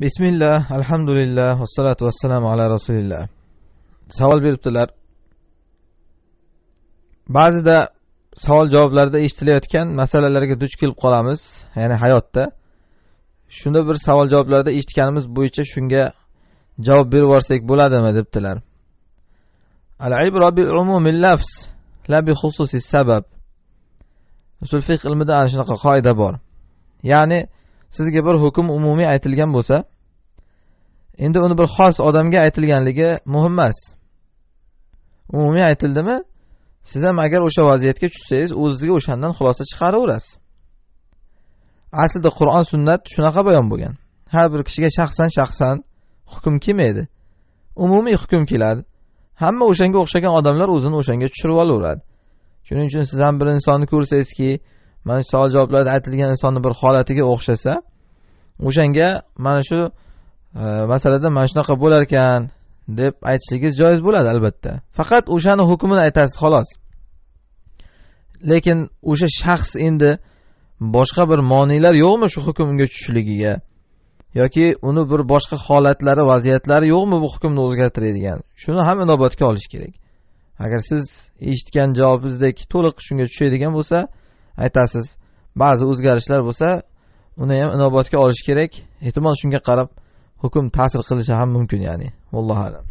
bismillah alhamdulillah vassalatu vassalamu ala rasulillah savol beribdilar ba'zida savol javoblarda eshitilayotgan masalalarga duch kelib qolamiz ya'ni hayotda shunda bir savol javoblarda eshitganimiz bo'yicha shunga javob berib yuborsak bo'ladimi debdilar al ibro bil lafs la bi xususi sabab usul fiq ilmida ana shunaqa qoida bor ya'ni sizga bir hukm umumiy aytilgan bo'lsa endi uni bir xos odamga aytilganligi muhim emas umumiy aytildimi siz ham agar o'sha vaziyatga tushsangiz o'zizga o'shandan xulosa chiqaraverasiz aslida qur'on sunnat shunaqa bayon bo'lgan har bir kishiga shaxsan shaxsan hukm kelmaydi umumiy hukm keladi hamma o'shanga o'xshagan odamlar o'zini o'shanga tushirib olaveradi shuning uchun siz ham bir insonni ko'rsangizki mana shu savol javoblarda aytilgan insonni bir holatiga o'xshasa o'shanga mana shu e, masalada mana shunaqa bo'lar ekan deb aytishingiz joiz bo'ladi albatta faqat o'shani hukmini aytasiz xolos lekin o'sha shaxs endi boshqa bir moniylar yo'qmi shu hukmga tushishligiga yoki uni bir boshqa holatlari vaziyatlari yo'qmi bu hukmni o'zgartiradigan shuni ham inobatga olish kerak agar siz eshitgan javobingizdek to'liq shunga tushadigan bo'lsa aytasiz ba'zi o'zgarishlar bo'lsa uni ham inobatga olish kerak ehtimol shunga qarab hukm ta'sir qilishi ham mumkin ya'ni vallohu alam